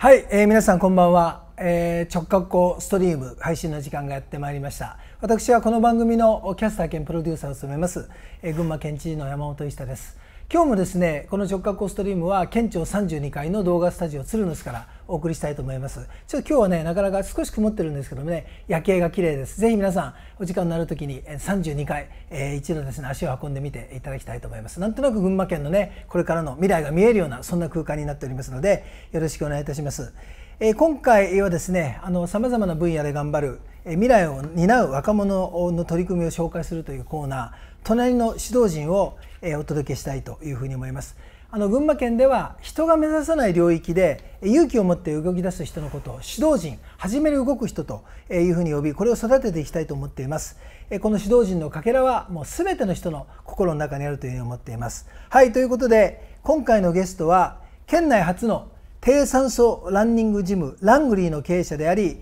はい、えー、皆さんこんばんは、えー、直角行ストリーム配信の時間がやってまいりました私はこの番組のキャスター兼プロデューサーを務めます、えー、群馬県知事の山本一太です今日もですねこの直角ストリームは県庁32階の動画スタジオ鶴の巣からお送りしたいと思いますちょっと今日はねなかなか少し曇ってるんですけどもね夜景が綺麗ですぜひ皆さんお時間になる時に32階、えー、一度ですね足を運んでみていただきたいと思いますなんとなく群馬県のねこれからの未来が見えるようなそんな空間になっておりますのでよろしくお願いいたしますえ今回はですねあの様々な分野で頑張る、え未来を担う若者の取り組みを紹介するというコーナー「隣の指導陣を」お届けしたいというふうに思います。あの群馬県では人が目指さない領域で勇気を持って動き出す人のことを指導陣始める動く人というふうに呼びこれを育てていきたいと思っていますこの指導陣のかけらはもう全ての人の心の中にあるというふうに思っていますはいということで今回のゲストは県内初の低酸素ランニングジムラングリーの経営者であり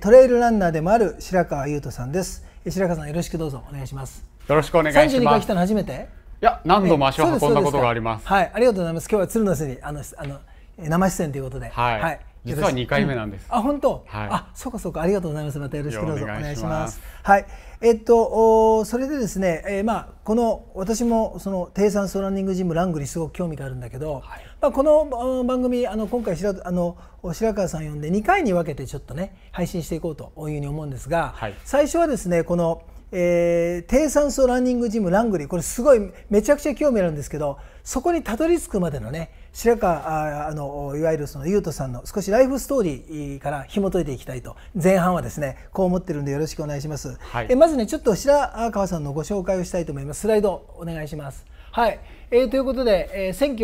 トレイルランナーでもある白川優斗さんです白川さんよろしくどうぞお願いしますよろしくお願いします32回来たの初めていや何度も足を運んだことがあります。はい、ありがとうございます。今日は鶴の巣にあのあの生出演ということで、はい。はい、実は二回目なんです。うん、あ、本当。はい、あ、そうかそうか。ありがとうございます。またよろしくどうぞお願いします。はい。えっとおそれでですね、えー、まあこの私もその低酸素ランニングジムラングにすごく興味があるんだけど、はい、まあこの番組あの今回白あの白川さん呼んで2回に分けてちょっとね配信していこうというふうに思うんですが、はい、最初はですねこのえー、低酸素ランニングジムラングリーこれすごいめちゃくちゃ興味あるんですけどそこにたどり着くまでのね白川ああのいわゆるその優斗さんの少しライフストーリーから紐解いていきたいと前半はですねこう思ってるんでよろしくお願いします、はい、えまずねちょっと白川さんのご紹介をしたいと思いますスライドお願いしますはい、えー、ということで、えー、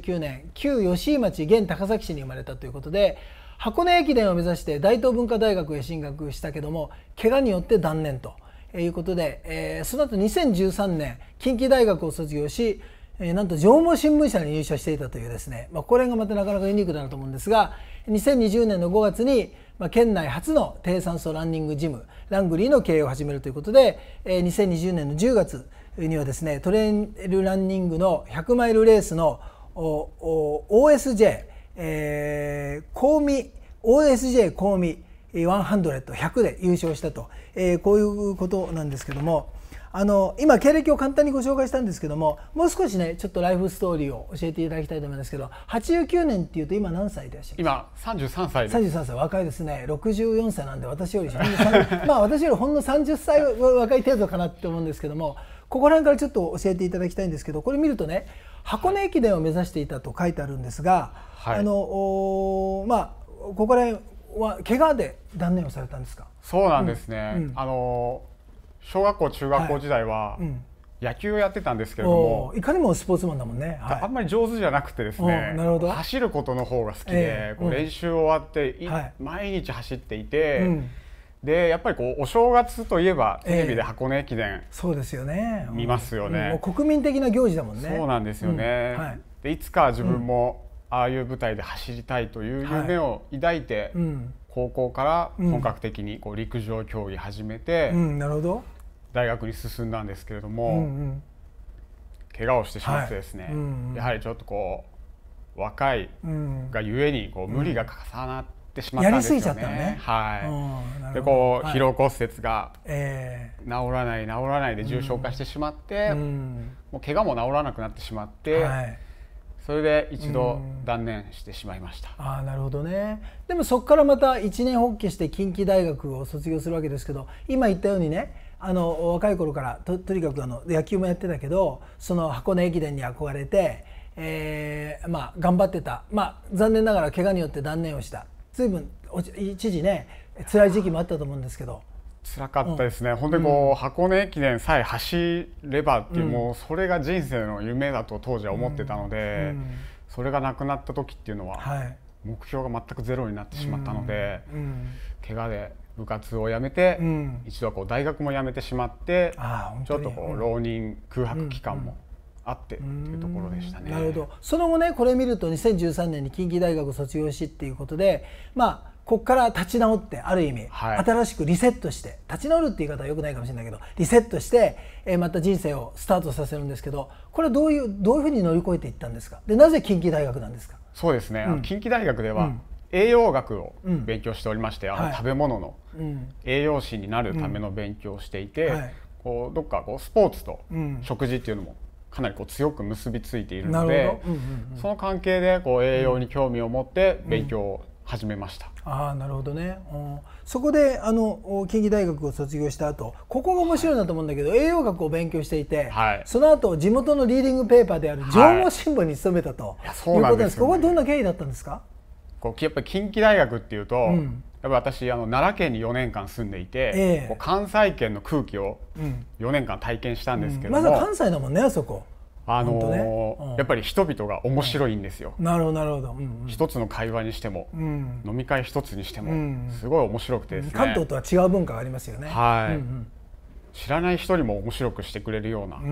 1989年旧吉井町現高崎市に生まれたということで箱根駅伝を目指して大東文化大学へ進学したけども怪我によって断念と。いうことで、えー、その後2013年近畿大学を卒業し、えー、なんと縄文新聞社に入社していたというですね、まあ、これがまたなかなかユニークだなと思うんですが2020年の5月に、まあ、県内初の低酸素ランニングジムラングリーの経営を始めるということで、えー、2020年の10月にはですねトレイルランニングの100マイルレースの OSJ、えー、香美 OSJ 香美100で優勝したと、えー、こういうことなんですけどもあの今経歴を簡単にご紹介したんですけどももう少しねちょっとライフストーリーを教えていただきたいと思いますけど89年っていうと今何歳でいらっしゃ今33歳です33歳若いですね64歳なんで私より まあ私よりほんの30歳若い程度かなって思うんですけどもここら辺からちょっと教えていただきたいんですけどこれ見るとね箱根駅伝を目指していたと書いてあるんですが、はい、あのまあここら辺は怪我で断念をされたんですかそうなんですね、うんうん、あの小学校中学校時代は、野球をやってたんですけれどもいかにもスポーツマンだもんね、はい、あんまり上手じゃなくてですね走ることの方が好きで、えー、こう練習終わって、はい、毎日走っていて、でやっぱりこうお正月といえばテレビで箱根駅伝、そうですよね見ますよね、国民的な行事だもんねそうなんですよね、でいつか自分も、ああいう舞台で走りたいという夢を抱いて、高校から本格的にこう陸上競技始めて、なるほど大学に進んだんですけれども、うんうん怪我をしてしまってですね、はいうんうん、やはりちょっとこう若いがゆえにこう無理が重なってしまったんですよね。うん、ねはい、でこう疲労骨折が治らない治らないで重症化してしまって、うん、もう怪我も治らなくなってしまって、はい、それで一度断念してしまいました、うん、あなるほどねでもそこからまた一年発起して近畿大学を卒業するわけですけど今言ったようにねあの若い頃からととにかくあの野球もやってたけどその箱根駅伝に憧れて、えーまあ、頑張ってた、まあ、残念ながら怪我によって断念をした随分一時ね辛い時期もあったと思うんですけど。辛かったですね、本当にこう、うん、箱根駅伝さえ走ればっていう、うん、もうそれが人生の夢だと当時は思ってたので、うん、それがなくなった時っていうのは、はい、目標が全くゼロになってしまったので、うん、怪我で部活を辞めて、一度はこう大学も辞めてしまってちょっとこう浪人空白期間も。あってっていうところでしたね。なるほど。その後ね、これ見ると2013年に近畿大学卒業しっていうことで、まあここから立ち直ってある意味、はい、新しくリセットして立ち直るって言い方はよくないかもしれないけどリセットして、えー、また人生をスタートさせるんですけどこれはどういうどういうふうに乗り越えていったんですかでなぜ近畿大学なんですかそうですね、うん、近畿大学では、栄養学を勉強しておりまして、うん、あの食べ物の栄養士になるための勉強をしていて、うんはい、こうどっかこうスポーツと食事っていうのもかなりこう強く結びついているので、うその関係でこう栄養に興味を持って勉強を始めましたあなるほどね、うん、そこであの近畿大学を卒業した後ここが面白いなと思うんだけど、はい、栄養学を勉強していて、はい、その後地元のリーディングペーパーである情報新聞に勤めたと、はい、いうことですですここはどんな経緯だったんですかこうやっぱ近畿大学っていうと、うん、やっぱ私あの奈良県に4年間住んでいて、えー、関西圏の空気を4年間体験したんですけど、うん、まず関西だもんねあそこあのーねうん、やっぱり人々が面白いんですよ。なるほどなるほど、うんうん、一つの会話にしても、うん、飲み会一つにしても、すごい面白くてですね、関東とは違う文化がありますよね。はい、うんうん、知らない人にも面白くしてくれるような、うんう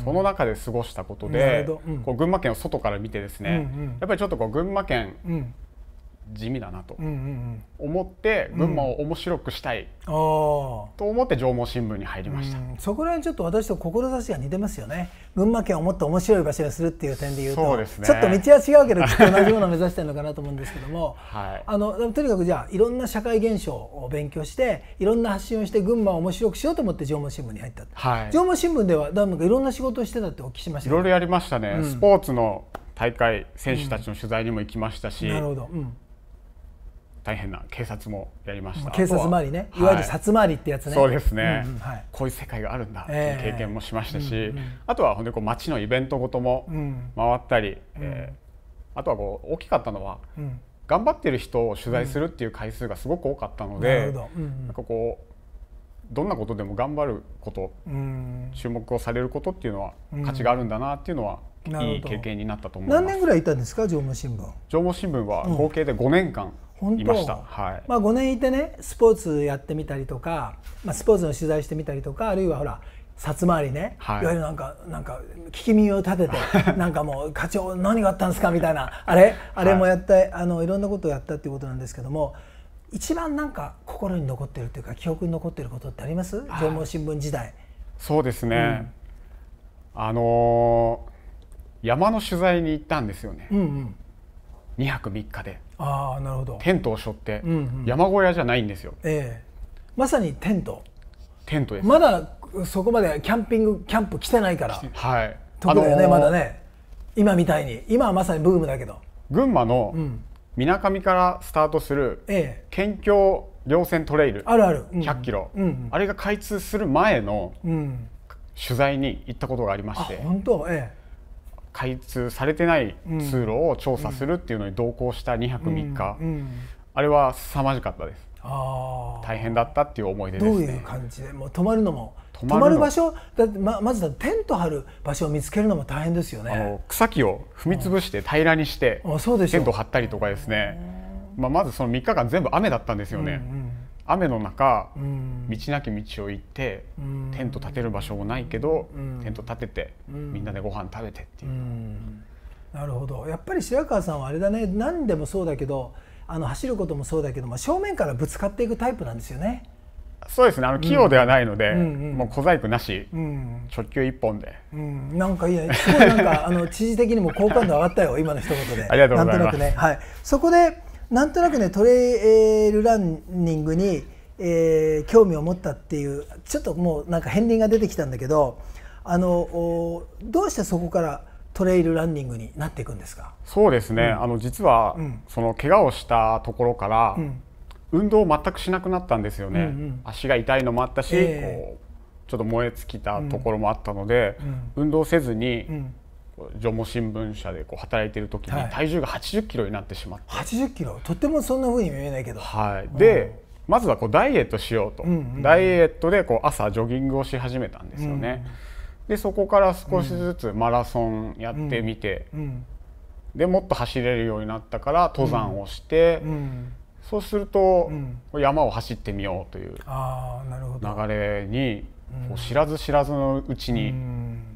ん、その中で過ごしたことで、こう群馬県を外から見てですね、うんうん、やっぱりちょっとこう群馬県うん地味だなと思って群馬を面白くしたいと思って縄文新聞に入りました、うんうん、そこら辺ちょっと私と志が似てますよね群馬県をもっと面白い場所にするっていう点でいうと、ね、ちょっと道は違うけどきっと同じような目指してるのかなと思うんですけども、はい、あのとにかくじゃあいろんな社会現象を勉強していろんな発信をして群馬を面白くしようと思って縄文新聞に入った、はい、縄文新聞ではなんかいろんな仕事をしてたってお聞きしました、ね、いろいろやりましたね、うん、スポーツの大会選手たちの取材にも行きましたし、うん、なるほど、うん大変な警察もやりました警察周りね、い、わゆる札回りってやつね、そうですね、うんうんはい、こういう世界があるんだっていう経験もしましたし、えーうんうん、あとはほんでこう街のイベントごとも回ったり、うん、えー、あとはこう大きかったのは、うん、頑張ってる人を取材するっていう回数がすごく多かったので、うん、ななんかこうどんなことでも頑張ること、うん、注目をされることっていうのは価値があるんだなっていうのはいい経験になったと思います。何年ぐらいいたんですか、縄文新聞。縄文新聞は合計で5年間、本いました、はいまあ、5年いてねスポーツやってみたりとか、まあ、スポーツの取材してみたりとかあるいはほら札回りね、はい、いわゆるなんかなんか聞き耳を立てて なんかもう課長何があったんですかみたいなあれあれもやった、はい、あのいろんなことをやったっていうことなんですけども一番なんか心に残ってるというか記憶に残ってることってあります、は文新聞時代そうですね、うん、あのー、山の取材に行ったんですよね、うんうん、2泊3日であなるほどテントを背負って山小屋じゃないんですよ、うんうん、ええまさにテントテントですまだそこまでキャンピングキャンプ来てないからはい特だよね、あのー、まだね今みたいに今はまさにブームだけど群馬のみなかみからスタートする県境稜線トレイルあるある、う100キロ、うんあれが開通する前の取材に行ったことがありまして、本当ええ開通されてない通路を調査するっていうのに同行した2泊3日、あれは凄まじかったです大変だったっていう思い出です、ね、どういう感じでもう泊まるのも泊まる場所だってままずだテント張る場所を見つけるのも大変ですよね草木を踏み潰して平らにして、テント張ったりとかですね、まあ、まずその3日間全部雨だったんですよね、うんうん雨の中、うん、道なき道を行って、うん、テント立てる場所もないけど、うん、テント立てて、みんなでご飯食べてっていう、なるほどやっぱり白川さんはあれだね何でもそうだけどあの走ることもそうだけど、まあ、正面からぶつかっていくタイプなんですよね。そうですねあの器用ではないので、うんうんうん、もう小細工なし、うん、直球一本で、うん、なんかいやすごいなんかあの知事 的にも好感度上がったよ今の一言でありがとうございます、ね、はい、そこでなんとなくねトレイルランニングに、えー、興味を持ったっていうちょっともうなんか片鱗が出てきたんだけどあのどうしてそこからトレイルランニングになっていくんですかそうですね、うん、あの実は、うん、その怪我をしたところから、うん、運動を全くしなくなったんですよね、うんうん、足が痛いのもあったし、えー、こうちょっと燃え尽きたところもあったので、運動せずに、縄文新聞社でこう働いてる時に体重が8 0キロになってしまって、はい、8 0キロとてもそんなふうに見えないけど、はい、で、うん、まずはこうダイエットしようと、うんうん、ダイエットでこう朝ジョギングをし始めたんですよね、うん、でそこから少しずつマラソンやってみて、うん、でもっと走れるようになったから登山をして、そうすると、山を走ってみようという流れに、知らず知らずのうちに、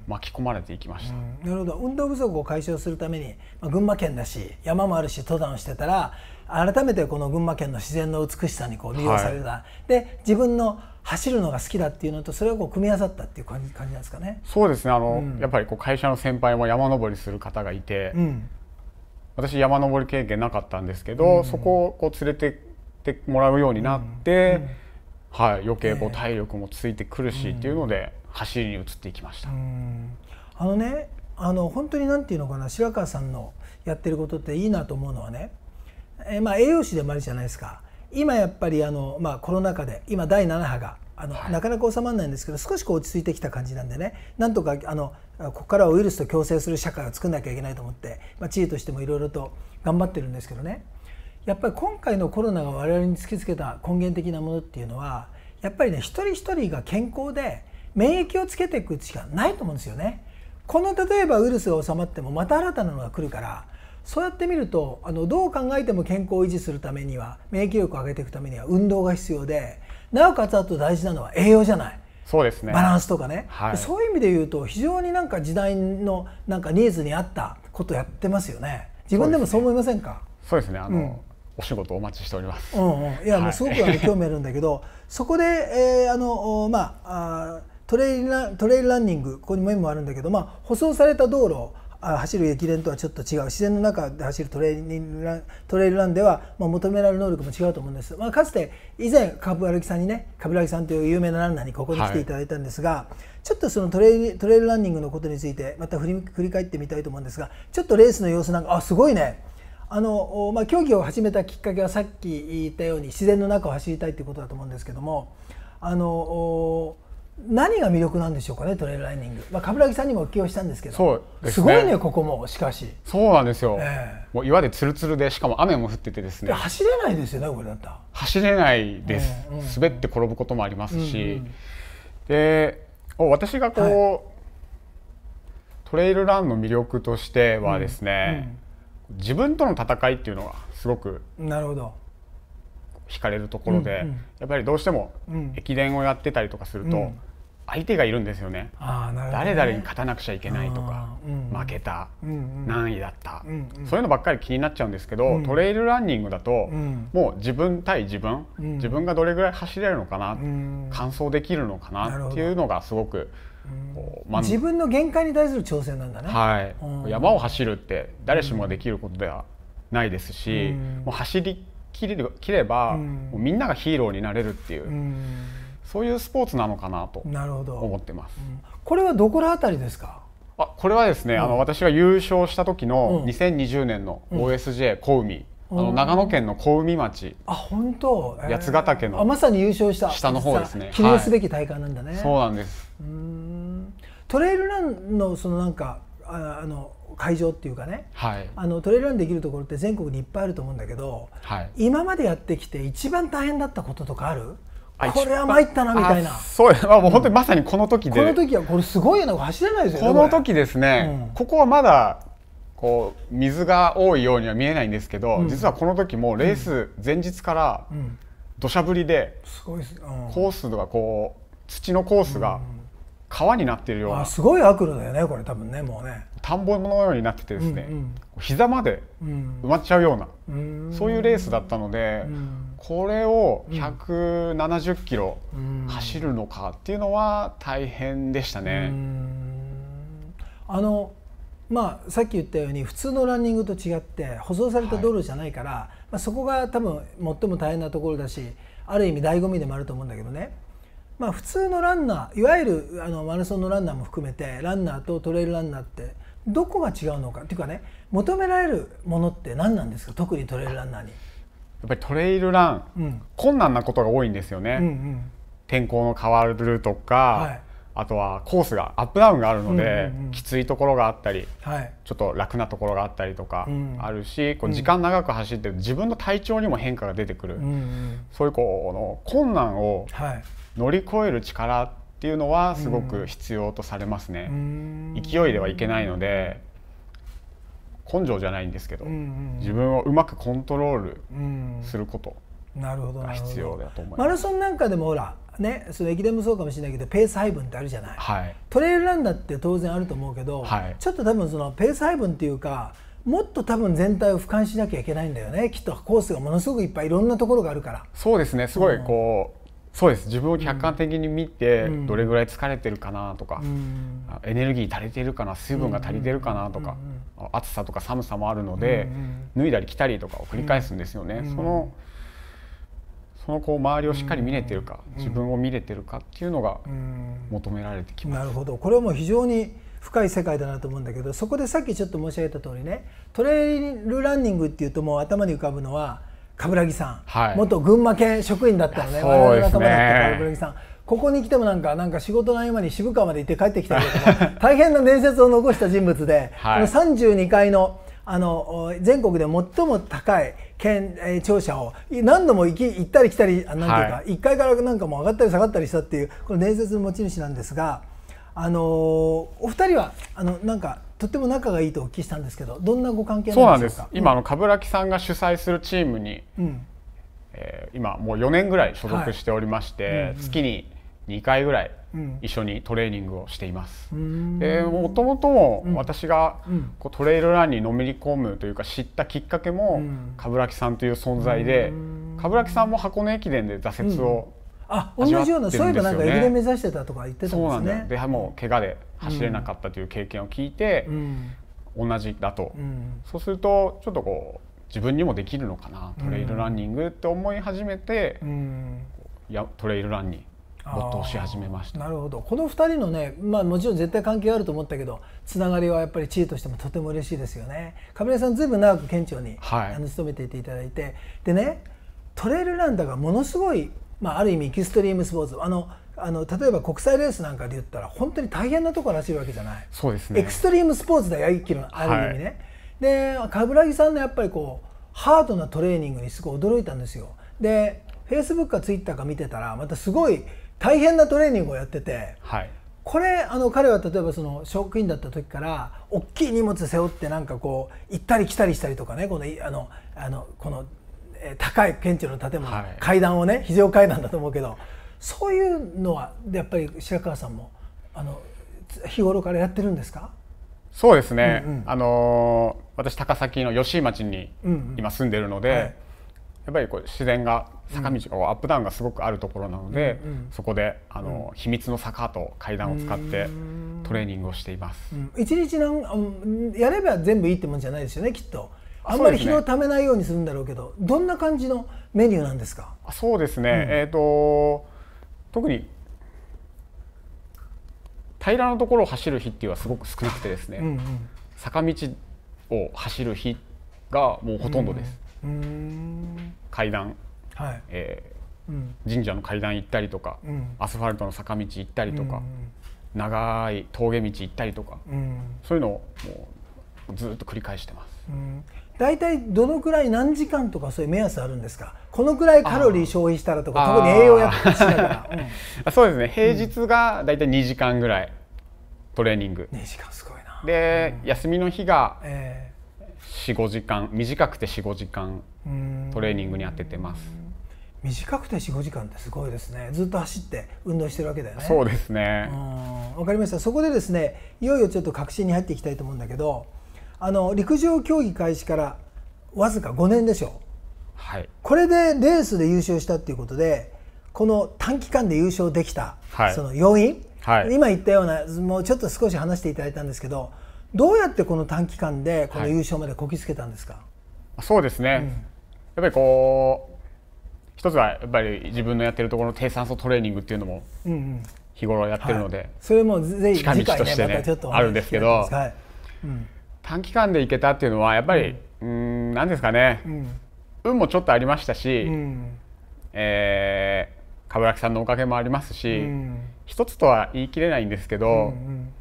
巻き込まれていきました、うん、なるほど運動不足を解消するために、まあ、群馬県だし山もあるし登山をしてたら改めてこの群馬県の自然の美しさにこう利用された、はい、で自分の走るのが好きだっていうのとそれをこう組み合わさったっていう感じ感じなんですかね。そうですねあの、うん、やっぱりこう会社の先輩も山登りする方がいて、うん、私山登り経験なかったんですけど、うん、そこをこう連れてってもらうようになって、はい、余計こう体力もついてくるしっていうので。走りに移っていきました。あのねあの本当に何て言うのかな白川さんのやってることっていいなと思うのはね、えまあ、栄養士でもあるじゃないですか今やっぱりあの、まあ、コロナ禍で今第7波があの、はい、なかなか収まらないんですけど少しこう落ち着いてきた感じなんでねなんとかあのここからはウイルスと共生する社会を作んなきゃいけないと思って、まあ、知恵としてもいろいろと頑張ってるんですけどねやっぱり今回のコロナが我々に突きつけた根源的なものっていうのはやっぱりね一人一人が健康で免疫をつけていくしかないと思うんですよね。この例えばウイルスが収まってもまた新たなのが来るからそうやってみるとあのどう考えても健康を維持するためには免疫力を上げていくためには運動が必要でなおかつあと大事なのは栄養じゃない。そうですね、バランスとかね、はい、そういう意味で言うと非常になんか時代のなんかニーズに合ったことやってますよね自分でもそう思いませんかそうですねあの、うんお仕事お待ちしております。うんうん、いや、はい、もうすごく興味あるんだけど、そこで、えー、あのまああトレイルラトレイルランニングここにも M もあるんだけど、まあ、舗装された道路走る駅伝とはちょっと違う自然の中で走るトレイルラントレイルランでは、まあ、求められる能力も違うと思うんです、まあ、かつて以前カブラギさんにねカブラギさんという有名なランナーにここに来ていただいたんですが、はい、ちょっとそのトレイトレイルランニングのことについてまた振り振り返ってみたいと思うんですがちょっとレースの様子なんかあすごいねあの、まあ、競技を始めたきっかけはさっき言ったように自然の中を走りたいということだと思うんですけどもあの何が魅力なんでしょうかねトレイルランニング、まあ、冠木さんにもお聞きをしたんですけどそうす、ね,、すごいねここもしかしそうなんですよ、えー、もう岩でつるつるでしかも雨も降っててですね走れないですよねこれだった走れないです、うんうん、滑って転ぶこともありますし、うんうん、で私がこう、はい、トレイルランの魅力としてはですね、うんうん、自分との戦いっていうのがすごくなるほど惹かれるところで、うんうん、やっぱりどうしても駅伝をやってたりとかすると、相手がいるんですよね、うんね、誰々に勝たなくちゃいけないとか、うん、負けた、うんうん、何位だった、うんうん、そういうのばっかり気になっちゃうんですけど、うん、トレイルランニングだと、もう自分対自分、自分がどれぐらい走れるのかな、完走できるのかなっていうのがすごくまあ、自分の限界に対する挑戦なんだね、はい山を走るって誰しもできることではないですし、もう走り切れる切れば、もうみんながヒーローになれるっていう、そういうスポーツなのかなとなるほど思ってます。これはどこら辺りですかあこれはですね、あの私が優勝した時の2020年の OSJ 小海、あの長野県の小海町、あ本当、えー、八ヶ岳のあまさに優勝した下の方ですね記念すべき大会なんだね、はい、そうなんですうんトレイルランのそのなんかああの会場っていうかね、はい、あのトレイランできるところって全国にいっぱいあると思うんだけど、はい、今までやってきて一番大変だったこととかあるこれは参ったなみたいなそうもう本当にまさにこの時で、うん、この時はこれすごいよね走れないですよねこの時ですね、うん、ここはまだこう水が多いようには見えないんですけど、うん、実はこの時もレース前日から土砂降りで、コースがこう土のコースが川になってるようなすごい悪路だよねこれ多分ねもうね田んぼのようになっててですね、うんうん、膝まで埋まっちゃうような、うん、そういうレースだったので、うん、これを170キロ走るのかっていうのは大変でしたね。うん、あのまあ、さっき言ったように普通のランニングと違って舗装された道路じゃないから、はい、まあ、そこが多分最も大変なところだしある意味醍醐味でもあると思うんだけどねまあ、普通のランナーいわゆるあのマラソンのランナーも含めてランナーとトレイルランナーってどこが違うのかっていうかね求められるものって何なんですか特にトレイルランナーに。やっぱりトレイルラン、うん、困難なことが多いんですよね。うんうん、天候の変わるとか、はい、あとはコースがアップダウンがあるので、うんうんうん、きついところがあったり、はい、ちょっと楽なところがあったりとかあるし、うん、こう時間長く走って自分の体調にも変化が出てくる、うんうん、そういうこの困難を乗り越える力っていうのはすごく必要とされますね。うん、勢いではいけないので根性じゃないんですけど、うんうん、自分をうまくコントロールすること。なるほど必要だと思いますマラソンなんかでもほらね、その駅伝もそうかもしれないけどペース配分ってあるじゃない、はい、トレイルランナーって当然あると思うけど、はい、ちょっと多分そのペース配分っていうかもっと多分全体を俯瞰しなきゃいけないんだよねきっとコースがものすごくいっぱいいろんなところがあるからそうですねすごいこう、うんそうです自分を客観的に見てどれぐらい疲れてるかなとか、うん、エネルギー足りてるかな水分が足りてるかなとか、うん、暑さとか寒さもあるので、うん、脱いだり着たりとかを繰り返すんですよね。そのそのこう周りをしっかり見れてるか、自分を見れてるかっていうのが求められてきます。なるほどこれはもう非常に深い世界だなと思うんだけどそこでさっきちょっと申し上げた通りねトレイルランニングっていうともう頭に浮かぶのは冠城さん、はい、元群馬県職員だったのね我々の仲間だった冠城さんここに来てもなんかなんか仕事の合間に渋川まで行って帰ってきたけどか、大変な伝説を残した人物で、はい、この32階のあの全国で最も高い県、えー、庁舎を何度も行き行ったり来たりなんていうか、はい、1階からなんかも上がったり下がったりしたっていうこの伝説の持ち主なんですが、あのー、お二人はあのなんかとても仲がいいとお聞きしたんですけどどんなご関係そうなんです今、あの冠木さんが主催するチームに、うんえー、今もう4年ぐらい所属しておりまして、はいうんうん、月に2回ぐらい一緒にトレーニングをしています。でもともと私がこうトレイルランにのめり込むというか知ったきっかけも鏑木さんという存在で鏑木さんも箱根駅伝で挫折を、あ同じような、そういえばなんか駅伝目指してたとか言ってたんですね。そうでもう怪我で走れなかったという経験を聞いて、同じだと、そうするとちょっとこう自分にもできるのかなトレイルランニングって思い始めて、やトレイルランに没頭し始めましたなるほどこの2人のね、まあ、もちろん絶対関係あると思ったけどつながりはやっぱり知恵としてもとても嬉しいですよね亀井さんずいぶん長く県庁に、はい、あの勤めていていただいてでねトレイルランーがものすごい、まあ、ある意味エキストリームスポーツあのあの例えば国際レースなんかで言ったら本当に大変なところ走るわけじゃないそうです、ね、エクストリームスポーツだよ一気のある意味ね、はい、で冠城さんのやっぱりこうハードなトレーニングにすごい驚いたんですよでフェイスブックかツイッターか見てたらまたすごい大変なトレーニングをやってて、はい、これあの彼は例えばその職員だった時から大きい荷物背負ってなんかこう行ったり来たりしたりとかねこのあのあのこの高い建築の建物、はい、階段をね非常階段だと思うけどそういうのはやっぱり白川さんもあの日頃からやってるんですかそうですね、うんうん、あの私高崎の吉井町に今住んでるので、うんうんはい、やっぱりこう自然が坂道がアップダウンがすごくあるところなので、うんうん、そこであの、うん、秘密の坂と階段を使ってトレーニングをしています。一、日なんやれば全部いいってもんじゃないですよねきっと。あんまり日をためないようにするんだろうけど、ね、どんな感じのメニューなんですか。そうですね。えっ、ー、と特に平らなところを走る日っていうのはすごく少なくてですね。うんうん、坂道を走る日がもうほとんどです。階段、はいえー、うん、神社の階段行ったりとか、うん、アスファルトの坂道行ったりとか、うん、長い峠道行ったりとか、そういうのをもうずっと繰り返してます。大体どのくらい何時間とかそういう目安あるんですかこのくらいカロリー消費したらとか特に栄養やっしら、うん、そうですね平日が大体2時間ぐらいトレーニング2時間すごいなで、うん、休みの日が、えー45時間短くて45時間トレーニングに当ててます短くて45時間ってすごいですねずっと走って運動してるわけだよねそうですねわかりましたそこでですねいよいよちょっと確信に入っていきたいと思うんだけどあの陸上競技開始からわずか5年でしょはい、これでレースで優勝したっていうことでこの短期間で優勝できた、はい、その要因、はい、今言ったようなもうちょっと少し話していただいたんですけどどうやってこの短期間でこの優勝までこぎつけたんですか、はい、そうですね、うん、やっぱりこう一つはやっぱり自分のやってるところの低酸素トレーニングっていうのも日頃やってるので、うんうんはい、それもぜひ近道としてね、ねま、あるんですけど、はいうん、短期間でいけたっていうのはやっぱり、うん、んなんですかね、うん、運もちょっとありましたし、うん、えー、冠城さんのおかげもありますし、うん、一つとは言い切れないんですけど、うんうん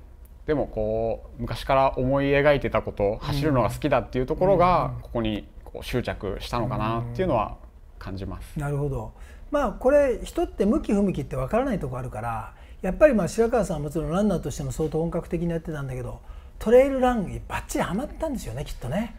でもこう昔から思い描いてたこと走るのが好きだっていうところが、ここにこう執着したのかなっていうのは感じます。なるほどまあこれ人って向き不向きってわからないとこあるからやっぱりまあ白川さんはもちろんランナーとしても相当本格的にやってたんだけどトレイルランにばっちりはまったんですよねきっとね。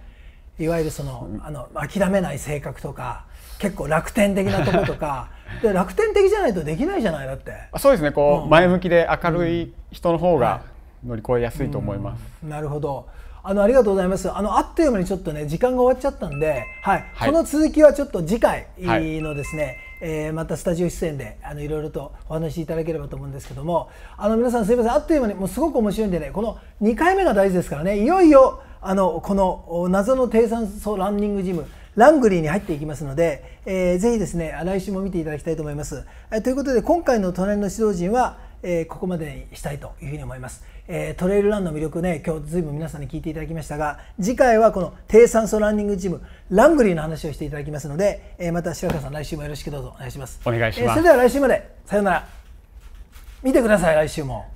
いわゆるそのあの諦めない性格とか結構楽天的なとことか で楽天的じゃないとできないじゃないだってそうですねこう、うん、前向きで明るい人の方が乗り越えやすいと思います。なるほど。あのありがとうございます。あのあっという間にちょっとね時間が終わっちゃったんで、はい、はい、この続きはちょっと次回のですね、はい、えー、またスタジオ出演であのいろいろとお話しいただければと思うんですけども、あの皆さんすみませんあっという間にもうすごく面白いんでねこの2回目が大事ですからねいよいよあのこの謎の低酸素ランニングジムラングリーに入っていきますので、えー、ぜひですね来週も見ていただきたいと思います。えー、ということで今回の隣の指導陣は、えー、ここまでにしたいというふうに思います。えー、トレイルランの魅力ね今日ずいぶん皆さんに聞いていただきましたが次回はこの低酸素ランニングチームラングリーの話をしていただきますので、えー、また白川さん来週もよろしくどうぞお願いしますお願いします、えー、それでは来週までさようなら見てください来週も